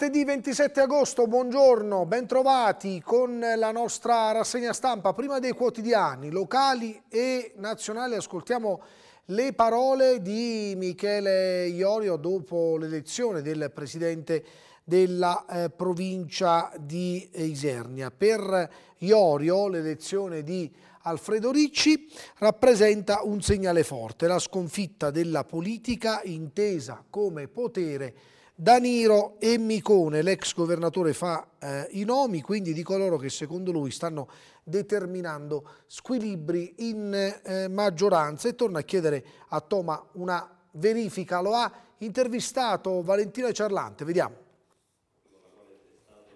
Martedì 27 agosto, buongiorno, bentrovati con la nostra rassegna stampa, prima dei quotidiani locali e nazionali, ascoltiamo le parole di Michele Iorio dopo l'elezione del presidente della eh, provincia di Isernia. Per Iorio l'elezione di Alfredo Ricci rappresenta un segnale forte, la sconfitta della politica intesa come potere Daniro e Micone, l'ex governatore fa eh, i nomi quindi di coloro che secondo lui stanno determinando squilibri in eh, maggioranza e torna a chiedere a Toma una verifica. Lo ha intervistato Valentina Ciarlante, vediamo.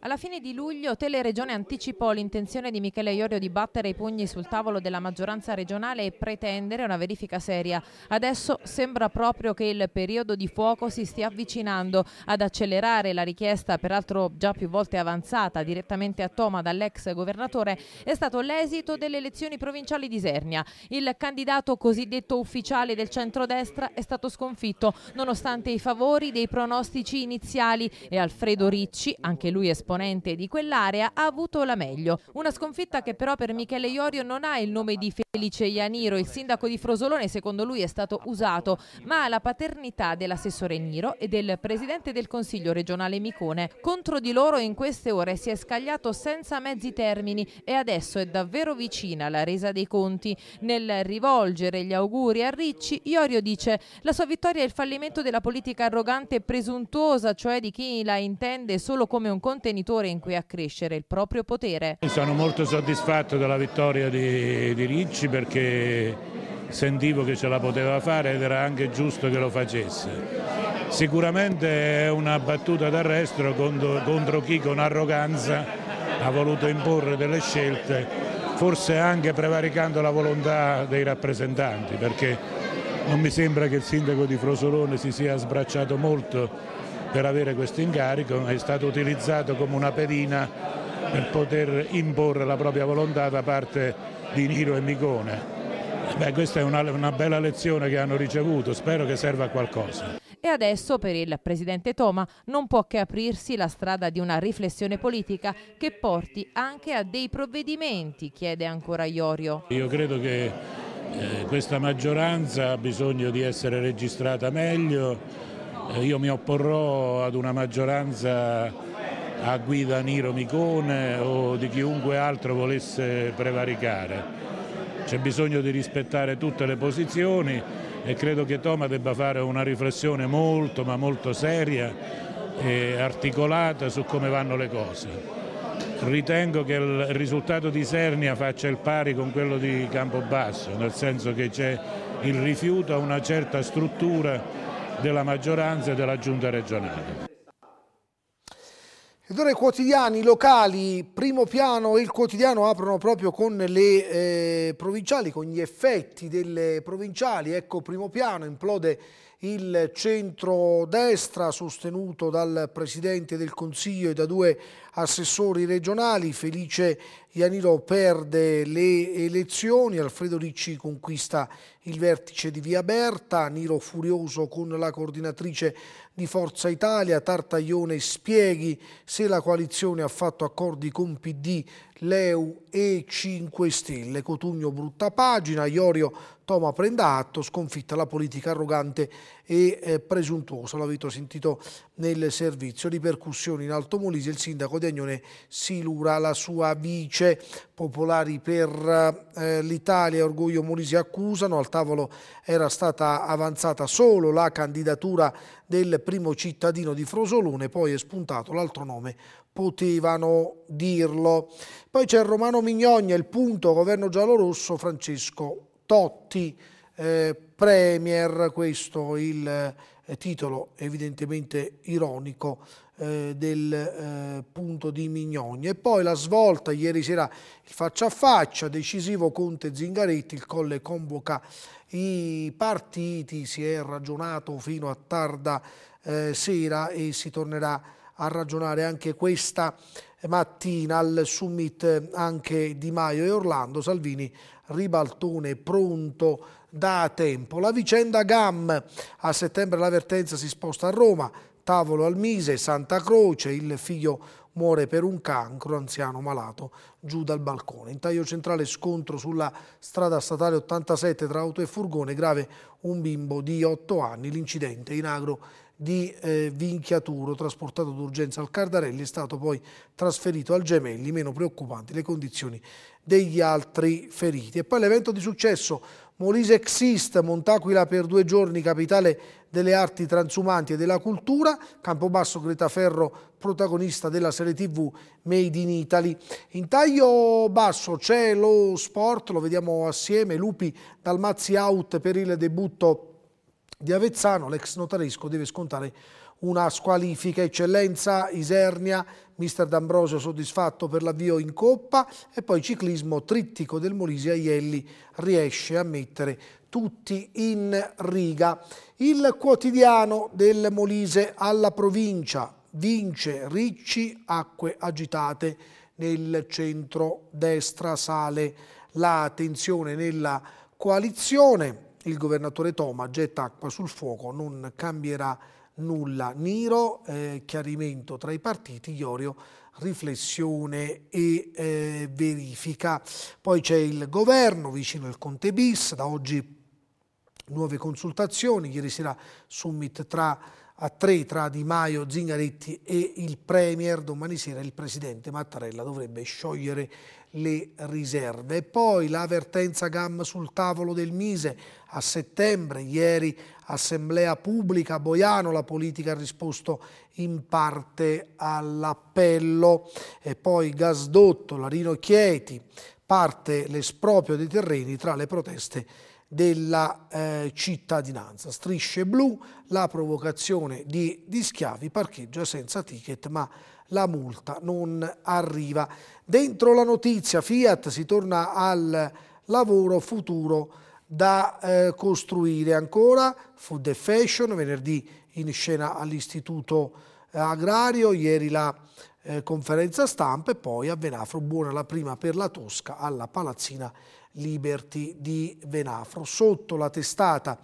Alla fine di luglio Teleregione anticipò l'intenzione di Michele Iorio di battere i pugni sul tavolo della maggioranza regionale e pretendere una verifica seria. Adesso sembra proprio che il periodo di fuoco si stia avvicinando ad accelerare la richiesta, peraltro già più volte avanzata direttamente a Toma dall'ex governatore, è stato l'esito delle elezioni provinciali di Sernia. Il candidato cosiddetto ufficiale del centrodestra è stato sconfitto nonostante i favori dei pronostici iniziali e Alfredo Ricci, anche lui esponente esponente di quell'area, ha avuto la meglio. Una sconfitta che però per Michele Iorio non ha il nome di Felice Ianiro. Il sindaco di Frosolone secondo lui è stato usato, ma ha la paternità dell'assessore Niro e del presidente del Consiglio regionale Micone. Contro di loro in queste ore si è scagliato senza mezzi termini e adesso è davvero vicina la resa dei conti. Nel rivolgere gli auguri a Ricci, Iorio dice la sua vittoria è il fallimento della politica arrogante e presuntuosa, cioè di chi la intende solo come un contenitore fornitore in cui accrescere il proprio potere. Sono molto soddisfatto della vittoria di, di Ricci perché sentivo che ce la poteva fare ed era anche giusto che lo facesse. Sicuramente è una battuta d'arresto contro, contro chi con arroganza ha voluto imporre delle scelte, forse anche prevaricando la volontà dei rappresentanti, perché non mi sembra che il sindaco di Frosolone si sia sbracciato molto per avere questo incarico, è stato utilizzato come una pedina per poter imporre la propria volontà da parte di Niro e Micone. Beh, questa è una, una bella lezione che hanno ricevuto, spero che serva a qualcosa. E adesso per il presidente Toma non può che aprirsi la strada di una riflessione politica che porti anche a dei provvedimenti, chiede ancora Iorio. Io credo che eh, questa maggioranza ha bisogno di essere registrata meglio, eh, io mi opporrò ad una maggioranza a guida Niro Micone o di chiunque altro volesse prevaricare. C'è bisogno di rispettare tutte le posizioni e credo che Toma debba fare una riflessione molto ma molto seria e articolata su come vanno le cose. Ritengo che il risultato di Sernia faccia il pari con quello di Campobasso, nel senso che c'è il rifiuto a una certa struttura della maggioranza e della giunta regionale. Ed ora i quotidiani locali, primo piano e il quotidiano aprono proprio con le eh, provinciali, con gli effetti delle provinciali. Ecco, primo piano implode il centro-destra sostenuto dal Presidente del Consiglio e da due assessori regionali. Felice Ianiro perde le elezioni, Alfredo Ricci conquista il vertice di Via Berta, Niro furioso con la coordinatrice di Forza Italia, Tartaglione spieghi se la coalizione ha fatto accordi con PD, Leu e 5 Stelle, Cotugno brutta pagina, Iorio Toma prenda atto, sconfitta la politica arrogante e eh, presuntuosa, l'avete sentito nel servizio. Ripercussioni in Alto Molise, il sindaco di Agnone Silura, la sua vice Popolari per eh, l'Italia Orgoglio Molise accusano, al tavolo era stata avanzata solo la candidatura del primo cittadino di Frosolone, poi è spuntato l'altro nome potevano dirlo. Poi c'è Romano Mignogna, il punto, governo giallorosso, Francesco Totti, eh, Premier, questo il eh, titolo evidentemente ironico eh, del eh, punto di Mignoni. E poi la svolta, ieri sera il faccia a faccia, decisivo Conte Zingaretti, il Colle convoca i partiti, si è ragionato fino a tarda eh, sera e si tornerà a ragionare anche questa mattina al summit eh, anche Di Maio e Orlando, Salvini ribaltone pronto da tempo. La vicenda GAM, a settembre l'avvertenza si sposta a Roma, tavolo al Mise, Santa Croce, il figlio muore per un cancro, anziano malato, giù dal balcone. In taglio centrale scontro sulla strada statale 87 tra auto e furgone, grave un bimbo di 8 anni, l'incidente in agro di eh, Vinchiaturo, trasportato d'urgenza al Cardarelli, è stato poi trasferito al Gemelli, meno preoccupanti le condizioni degli altri feriti. E poi l'evento di successo, Molise Exist, Montaquila per due giorni, capitale delle arti transumanti e della cultura, Campobasso Gretaferro protagonista della serie tv Made in Italy. In taglio basso c'è lo sport, lo vediamo assieme, Lupi dal Mazzi Out per il debutto di Avezzano, l'ex notaresco deve scontare una squalifica. Eccellenza Isernia, mister D'Ambrosio soddisfatto per l'avvio in Coppa e poi ciclismo trittico del Molise Aielli riesce a mettere tutti in riga. Il quotidiano del Molise alla provincia vince Ricci, acque agitate nel centro-destra, sale la tensione nella coalizione il governatore Toma getta acqua sul fuoco, non cambierà nulla. Niro, eh, chiarimento tra i partiti, Iorio riflessione e eh, verifica. Poi c'è il governo vicino al Conte Bis, da oggi nuove consultazioni, ieri sera summit tra a tre tra Di Maio, Zingaretti e il Premier. Domani sera il Presidente Mattarella dovrebbe sciogliere le riserve. E poi l'avvertenza GAM sul tavolo del Mise a settembre, ieri assemblea pubblica a Boiano, la politica ha risposto in parte all'appello. E poi gasdotto, Larino Chieti, parte l'esproprio dei terreni tra le proteste della eh, cittadinanza. Strisce blu, la provocazione di, di schiavi, parcheggia senza ticket ma la multa non arriva. Dentro la notizia Fiat si torna al lavoro futuro da eh, costruire ancora, Food and Fashion, venerdì in scena all'Istituto eh, Agrario, ieri la eh, conferenza stampa e poi a Venafro Buona la prima per la Tosca alla Palazzina Liberty di Venafro. Sotto la testata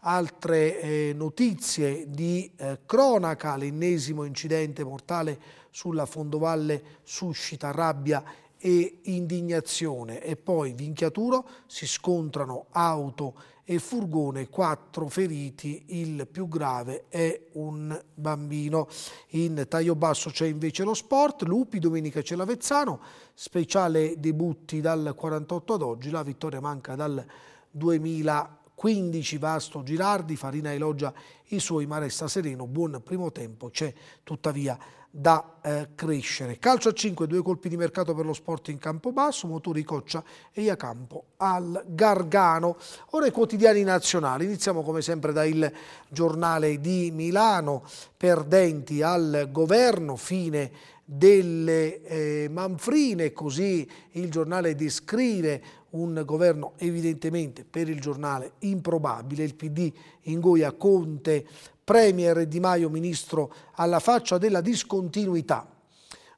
altre eh, notizie di eh, cronaca, l'ennesimo incidente mortale sulla fondovalle suscita rabbia e indignazione e poi Vinchiaturo si scontrano auto e furgone 4 feriti, il più grave è un bambino. In taglio basso c'è invece lo sport, Lupi domenica c'è l'Avezzano, speciale debutti dal 48 ad oggi, la vittoria manca dal 2015, Vasto Girardi, Farina elogia i suoi ma resta sereno, buon primo tempo c'è tuttavia da eh, crescere. Calcio a 5, due colpi di mercato per lo sport in campo basso, motori Coccia e Iacampo al Gargano. Ora i quotidiani nazionali, iniziamo come sempre da Il Giornale di Milano, perdenti al governo, fine delle eh, manfrine, così il giornale descrive un governo evidentemente per il giornale improbabile, il PD ingoia Conte, Premier Di Maio ministro alla faccia della discontinuità.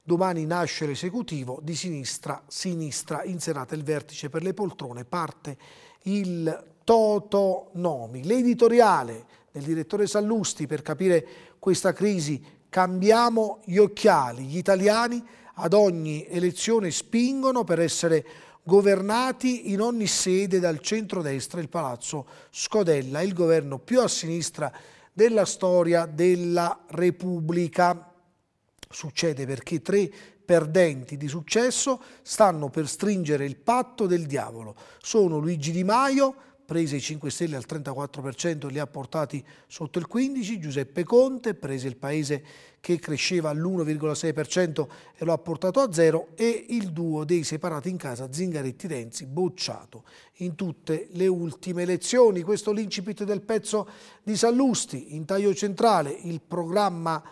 Domani nasce l'esecutivo di sinistra, sinistra, in serata il vertice per le poltrone, parte il Toto Nomi. L'editoriale del direttore Sallusti per capire questa crisi cambiamo gli occhiali. Gli italiani ad ogni elezione spingono per essere governati in ogni sede dal centrodestra, il palazzo Scodella, il governo più a sinistra della storia della Repubblica. Succede perché tre perdenti di successo stanno per stringere il patto del diavolo. Sono Luigi Di Maio, prese i 5 Stelle al 34% e li ha portati sotto il 15%, Giuseppe Conte prese il paese che cresceva all'1,6% e lo ha portato a zero e il duo dei separati in casa Zingaretti-Renzi bocciato in tutte le ultime elezioni. Questo l'incipit del pezzo di Sallusti, in taglio centrale il programma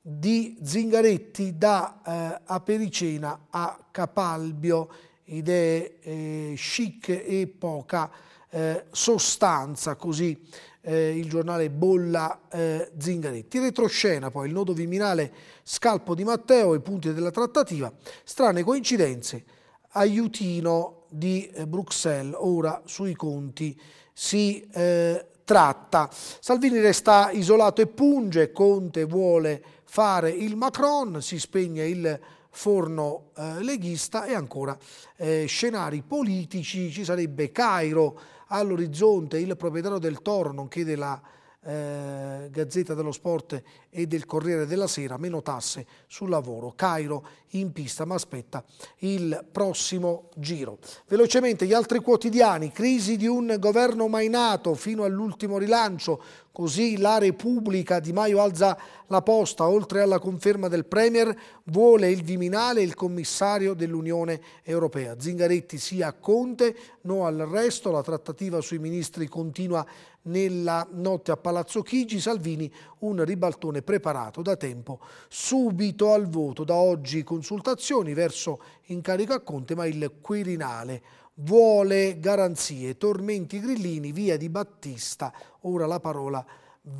di Zingaretti da eh, Apericena a Capalbio, idee eh, chic e poca eh, sostanza, così eh, il giornale bolla eh, Zingaretti. Retroscena poi il nodo viminale scalpo di Matteo i punti della trattativa, strane coincidenze, aiutino di eh, Bruxelles ora sui conti si eh, tratta. Salvini resta isolato e punge, Conte vuole fare il Macron, si spegne il forno eh, leghista e ancora eh, scenari politici, ci sarebbe Cairo all'orizzonte, il proprietario del Toro nonché della eh, Gazzetta dello Sport e del Corriere della Sera, meno tasse sul lavoro. Cairo in pista ma aspetta il prossimo giro. Velocemente gli altri quotidiani, crisi di un governo mai nato fino all'ultimo rilancio, così la Repubblica Di Maio alza la posta, oltre alla conferma del Premier vuole il Viminale il commissario dell'Unione Europea. Zingaretti sia a Conte, no al resto, la trattativa sui ministri continua nella notte a Palazzo Chigi, Salvini un ribaltone preparato da tempo subito al voto. Da oggi consultazioni verso incarico a Conte, ma il Quirinale vuole garanzie. Tormenti Grillini, via di Battista, ora la parola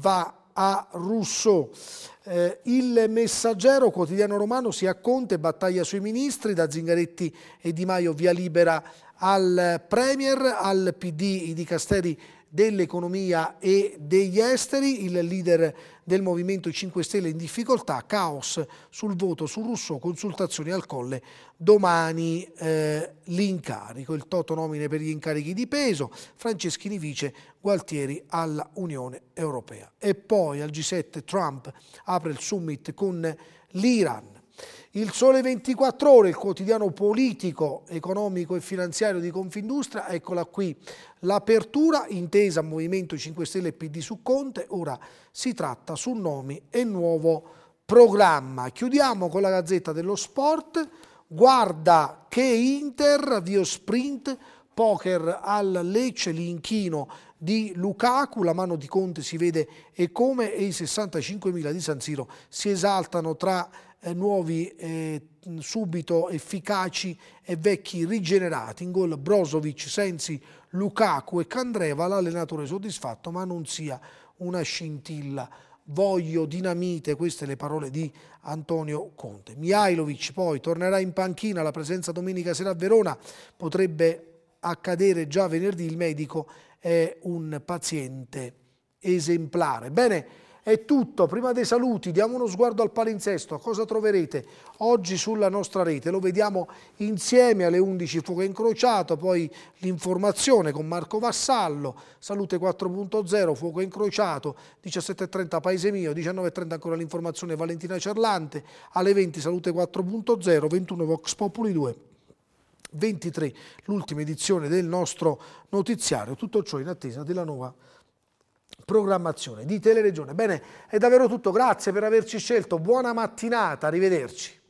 va a Rousseau. Eh, il messaggero quotidiano romano si acconte, battaglia sui ministri, da Zingaretti e Di Maio via libera al Premier, al PD i Dicasteri dell'economia e degli esteri, il leader del Movimento 5 Stelle in difficoltà, caos sul voto su Rousseau, consultazioni al colle, domani eh, l'incarico, il toto nomine per gli incarichi di peso, Franceschini vice, Gualtieri alla Unione Europea. E poi al G7 Trump apre il summit con l'Iran, il Sole 24 Ore, il quotidiano politico, economico e finanziario di Confindustria, eccola qui. L'apertura intesa Movimento 5 Stelle e PD su Conte, ora si tratta su nomi e nuovo programma. Chiudiamo con la Gazzetta dello Sport, guarda che Inter, via sprint, poker al Lecce, l'inchino di Lukaku, la mano di Conte si vede e come e i 65.000 di San Siro si esaltano tra eh, nuovi eh, subito efficaci e vecchi rigenerati. In gol Brozovic, Sensi, Lukaku e Candreva, l'allenatore soddisfatto ma non sia una scintilla. Voglio dinamite, queste le parole di Antonio Conte. Mihailovic poi tornerà in panchina, la presenza domenica sera a Verona potrebbe accadere già venerdì, il medico è un paziente esemplare. Bene, è tutto, prima dei saluti diamo uno sguardo al palinsesto, cosa troverete oggi sulla nostra rete? Lo vediamo insieme alle 11 fuoco incrociato, poi l'informazione con Marco Vassallo, salute 4.0, fuoco incrociato, 17.30 Paese Mio, 19.30 ancora l'informazione Valentina Cerlante, alle 20 salute 4.0, 21 Vox Populi 2. 23, l'ultima edizione del nostro notiziario, tutto ciò in attesa della nuova programmazione di Teleregione. Bene, è davvero tutto, grazie per averci scelto, buona mattinata, arrivederci.